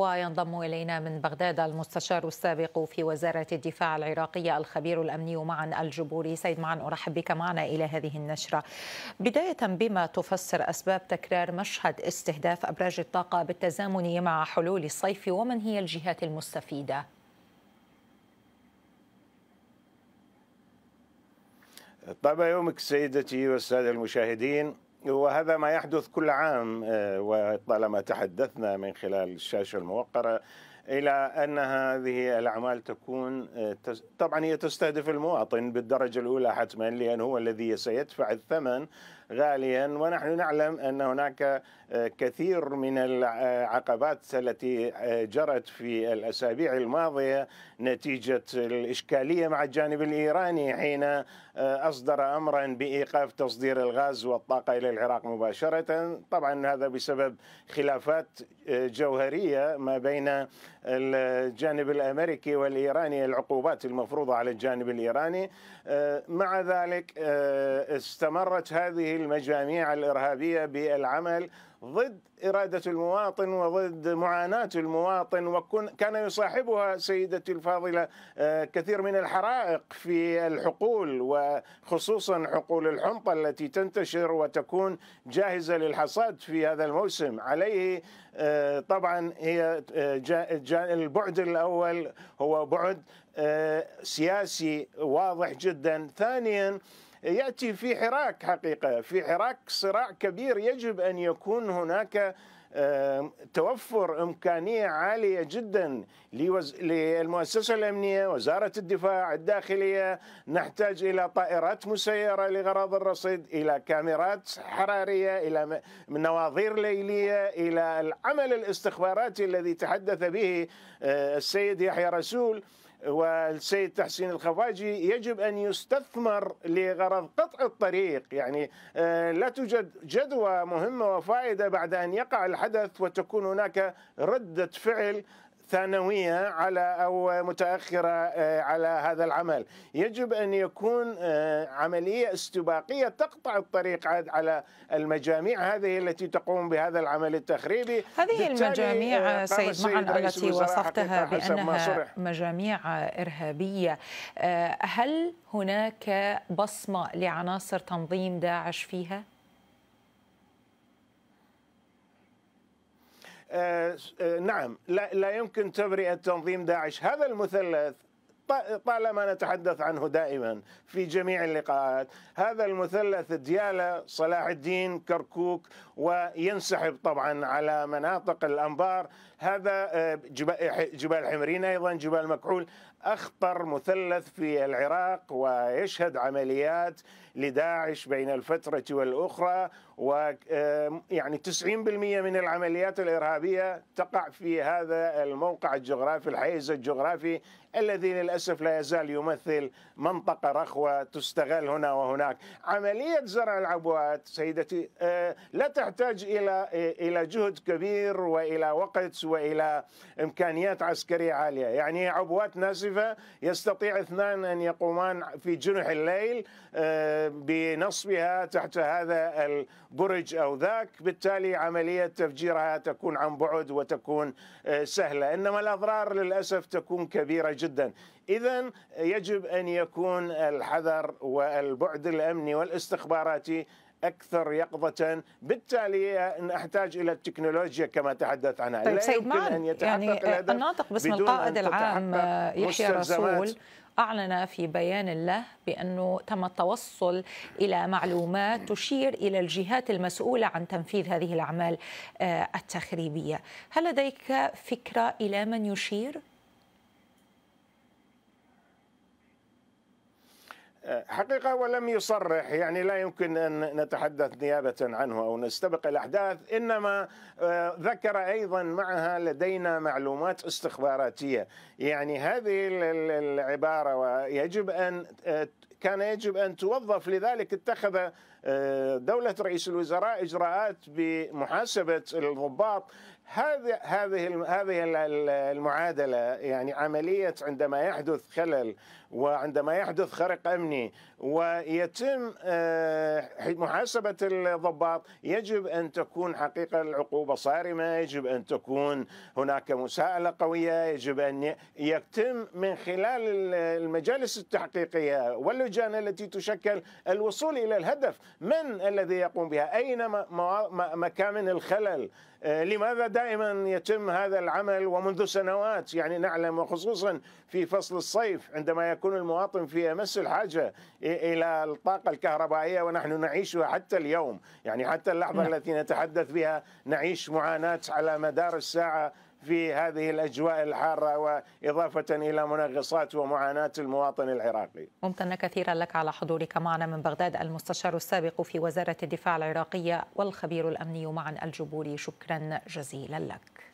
وينضم إلينا من بغداد المستشار السابق في وزارة الدفاع العراقية الخبير الأمني معن الجبوري سيد معن أرحب بك معنا إلى هذه النشرة بداية بما تفسر أسباب تكرار مشهد استهداف أبراج الطاقة بالتزامن مع حلول الصيف ومن هي الجهات المستفيدة؟ طاب يومك سيدتي والسادة المشاهدين وهذا ما يحدث كل عام آه، وطالما تحدثنا من خلال الشاشه الموقره الى ان هذه الاعمال تكون آه، طبعا هي تستهدف المواطن بالدرجه الاولى حتما لان هو الذي سيدفع الثمن غاليا ونحن نعلم أن هناك آه، كثير من العقبات التي آه، جرت في الأسابيع الماضية نتيجة الإشكالية مع الجانب الإيراني حين آه، أصدر أمرا بإيقاف تصدير الغاز والطاقة إلى العراق مباشرة طبعا هذا بسبب خلافات جوهرية ما بين الجانب الأمريكي والإيراني العقوبات المفروضة على الجانب الإيراني مع ذلك استمرت هذه المجاميع الارهابيه بالعمل ضد اراده المواطن وضد معاناه المواطن وكان يصاحبها سيدتي الفاضله آه، كثير من الحرائق في الحقول وخصوصا حقول الحنطه التي تنتشر وتكون جاهزه للحصاد في هذا الموسم عليه آه، طبعا هي آه، البعد الاول هو بعد سياسي واضح جدا ثانيا ياتي في حراك حقيقه في حراك صراع كبير يجب ان يكون هناك توفر امكانيه عاليه جدا للمؤسسه الامنيه، وزاره الدفاع، الداخليه، نحتاج الى طائرات مسيره لغرض الرصيد، الى كاميرات حراريه، الى نواظير ليليه، الى العمل الاستخباراتي الذي تحدث به آه، السيد يحيى رسول. والسيد تحسين الخفاجي يجب أن يستثمر لغرض قطع الطريق يعني آه، لا توجد جدوى مهمة وفائدة بعد أن يقع الحدث وتكون هناك ردة فعل ثانوية على أو متأخرة آه، على هذا العمل يجب أن يكون آه، عملية استباقية تقطع الطريق على المجاميع هذه التي تقوم بهذا العمل التخريبي هذه المجاميع آه، سيد معن التي وصفتها بأنها مجاميع إرهابية هل هناك بصمة لعناصر تنظيم داعش فيها؟ نعم لا, لا يمكن تبرئة تنظيم داعش هذا المثلث طالما نتحدث عنه دائما في جميع اللقاءات هذا المثلث ديالة صلاح الدين كركوك وينسحب طبعا على مناطق الأنبار هذا آه، جبال حمرين أيضا جبال مكحول أخطر مثلث في العراق ويشهد عمليات لداعش بين الفترة والأخرى ويعني 90% من العمليات الإرهابية تقع في هذا الموقع الجغرافي الحيز الجغرافي الذي للأسف لا يزال يمثل منطقة رخوة تستغل هنا وهناك عملية زرع العبوات سيدتي آه، لا تحتاج إلى آه، إلى جهد كبير وإلى وقت وإلى إمكانيات عسكرية عالية يعني عبوات ناسفة يستطيع اثنان أن يقومان في جنح الليل آه، بنصبها تحت هذا برج أو ذاك بالتالي عملية تفجيرها تكون عن بعد وتكون آه، سهلة إنما الأضرار للأسف تكون كبيرة جدا إذا يجب أن يكون الحذر والبعد الأمني والاستخباراتي اكثر يقظه بالتالي نحتاج الى التكنولوجيا كما تحدث عنها طيب لا يمكن ان يعني يتحقق يعني الهدف الناطق باسم القائد العام آه، يحيى رسول أعلن في بيان له بأنه تم التوصل إلى معلومات تشير إلى الجهات المسؤولة عن تنفيذ هذه الأعمال آه، التخريبية هل لديك فكرة إلى من يشير؟ حقيقة ولم يصرح يعني لا يمكن أن نتحدث نيابة عنه أو نستبق الأحداث إنما آه، ذكر أيضا معها لدينا معلومات استخباراتية يعني هذه العبارة ويجب أن آه، كان يجب أن توظف لذلك اتخذ دوله رئيس الوزراء اجراءات بمحاسبه الضباط هذه هذه هذه المعادله يعني عمليه عندما يحدث خلل وعندما يحدث خرق امني ويتم آه، محاسبه الضباط يجب ان تكون حقيقه العقوبه صارمه، يجب ان تكون هناك مساءله قويه، يجب ان يتم من خلال المجالس التحقيقيه واللجان التي تشكل الوصول الى الهدف، من الذي يقوم بها أين مكامن الخلل آه، لماذا دائما يتم هذا العمل ومنذ سنوات يعني نعلم وخصوصا في فصل الصيف عندما يكون المواطن في أمس الحاجة إلى الطاقة الكهربائية ونحن نعيشها حتى اليوم يعني حتى اللحظة نعم. التي نتحدث بها نعيش معاناة على مدار الساعة في هذه الأجواء الحارة وإضافة إلى منغصات ومعاناة المواطن العراقي ممتنه كثيرا لك على حضورك معنا من بغداد المستشار السابق في وزارة الدفاع العراقية والخبير الأمني معا الجبوري شكرا جزيلا لك